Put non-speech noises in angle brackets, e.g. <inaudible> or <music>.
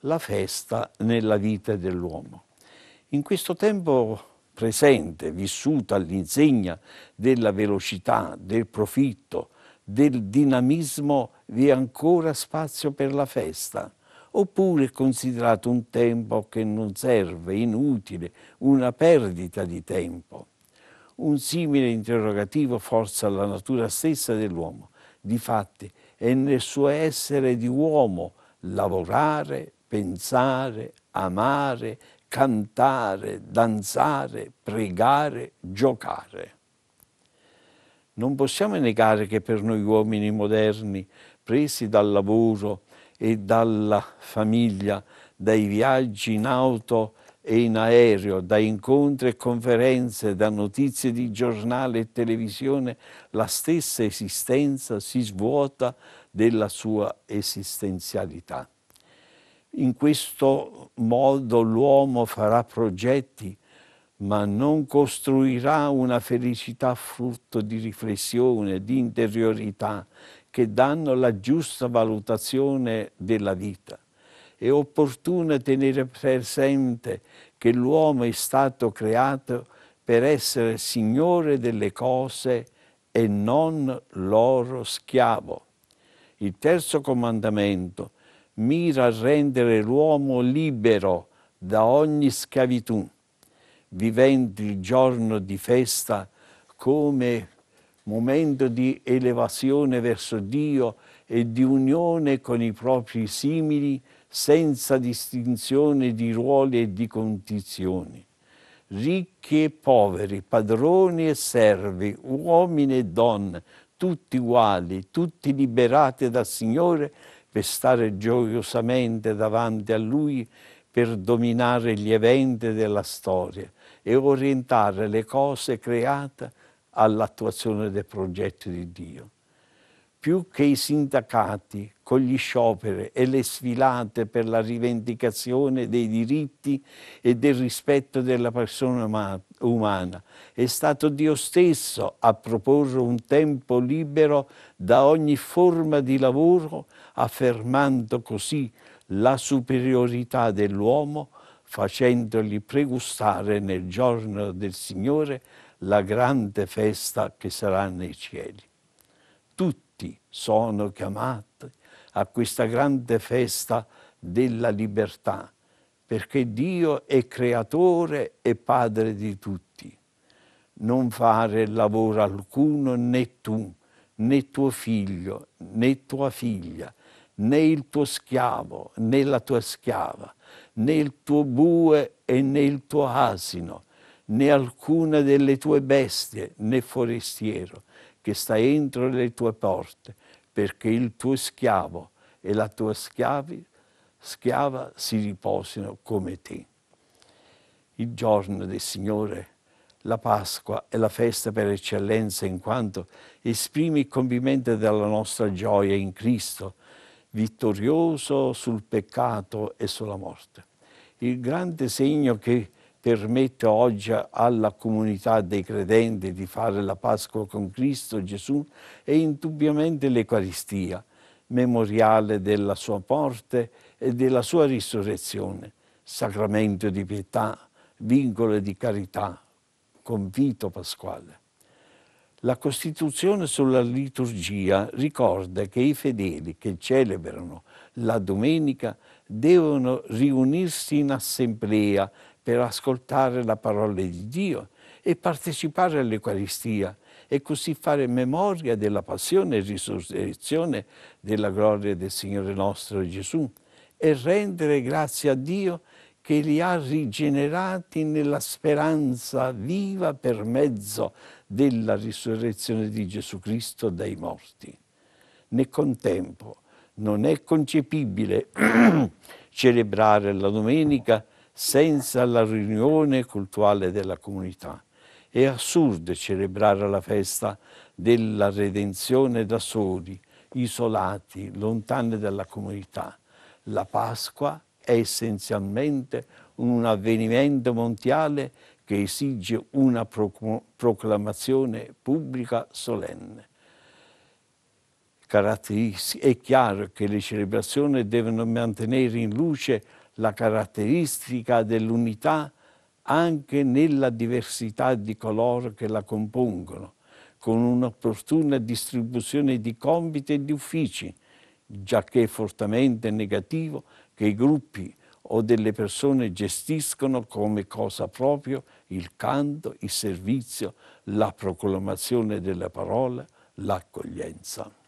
La festa nella vita dell'uomo. In questo tempo presente, vissuto all'insegna della velocità, del profitto, del dinamismo, vi è ancora spazio per la festa oppure è considerato un tempo che non serve, inutile, una perdita di tempo. Un simile interrogativo forza la natura stessa dell'uomo. Difatti, è nel suo essere di uomo lavorare, pensare, amare, cantare, danzare, pregare, giocare. Non possiamo negare che per noi uomini moderni, presi dal lavoro e dalla famiglia, dai viaggi in auto e in aereo, da incontri e conferenze, da notizie di giornale e televisione, la stessa esistenza si svuota della sua esistenzialità. In questo modo l'uomo farà progetti, ma non costruirà una felicità frutto di riflessione, di interiorità, che danno la giusta valutazione della vita è opportuno tenere presente che l'uomo è stato creato per essere signore delle cose e non loro schiavo. Il terzo comandamento mira a rendere l'uomo libero da ogni schiavitù, vivendo il giorno di festa come momento di elevazione verso Dio e di unione con i propri simili senza distinzione di ruoli e di condizioni, ricchi e poveri, padroni e servi, uomini e donne, tutti uguali, tutti liberati dal Signore per stare gioiosamente davanti a Lui, per dominare gli eventi della storia e orientare le cose create all'attuazione dei progetti di Dio più che i sindacati con gli scioperi e le sfilate per la rivendicazione dei diritti e del rispetto della persona umana. È stato Dio stesso a proporre un tempo libero da ogni forma di lavoro, affermando così la superiorità dell'uomo, facendogli pregustare nel giorno del Signore la grande festa che sarà nei cieli tutti sono chiamati a questa grande festa della libertà, perché Dio è creatore e padre di tutti. Non fare lavoro alcuno né tu, né tuo figlio, né tua figlia, né il tuo schiavo, né la tua schiava, né il tuo bue e né il tuo asino, né alcuna delle tue bestie, né forestiero, che sta entro le tue porte, perché il tuo schiavo e la tua schiavi, schiava si riposino come te. Il giorno del Signore, la Pasqua, è la festa per eccellenza in quanto esprime il compimento della nostra gioia in Cristo, vittorioso sul peccato e sulla morte. Il grande segno che permette oggi alla comunità dei credenti di fare la Pasqua con Cristo Gesù è indubbiamente l'Eucaristia, memoriale della sua morte e della sua risurrezione, sacramento di pietà, vincolo di carità, convito pasquale. La Costituzione sulla liturgia ricorda che i fedeli che celebrano la domenica devono riunirsi in assemblea per ascoltare la parola di Dio e partecipare all'Eucaristia e così fare memoria della passione e risurrezione della gloria del Signore nostro Gesù e rendere grazie a Dio che li ha rigenerati nella speranza viva per mezzo della risurrezione di Gesù Cristo dai morti. Nel contempo non è concepibile <clears throat> celebrare la domenica senza la riunione cultuale della comunità. È assurdo celebrare la festa della redenzione da soli, isolati, lontani dalla comunità. La Pasqua è essenzialmente un avvenimento mondiale che esige una proclamazione pubblica solenne. È chiaro che le celebrazioni devono mantenere in luce la caratteristica dell'unità anche nella diversità di coloro che la compongono, con un'opportuna distribuzione di compiti e di uffici, giacché è fortemente negativo che i gruppi o delle persone gestiscono come cosa propria il canto, il servizio, la proclamazione della parola, l'accoglienza.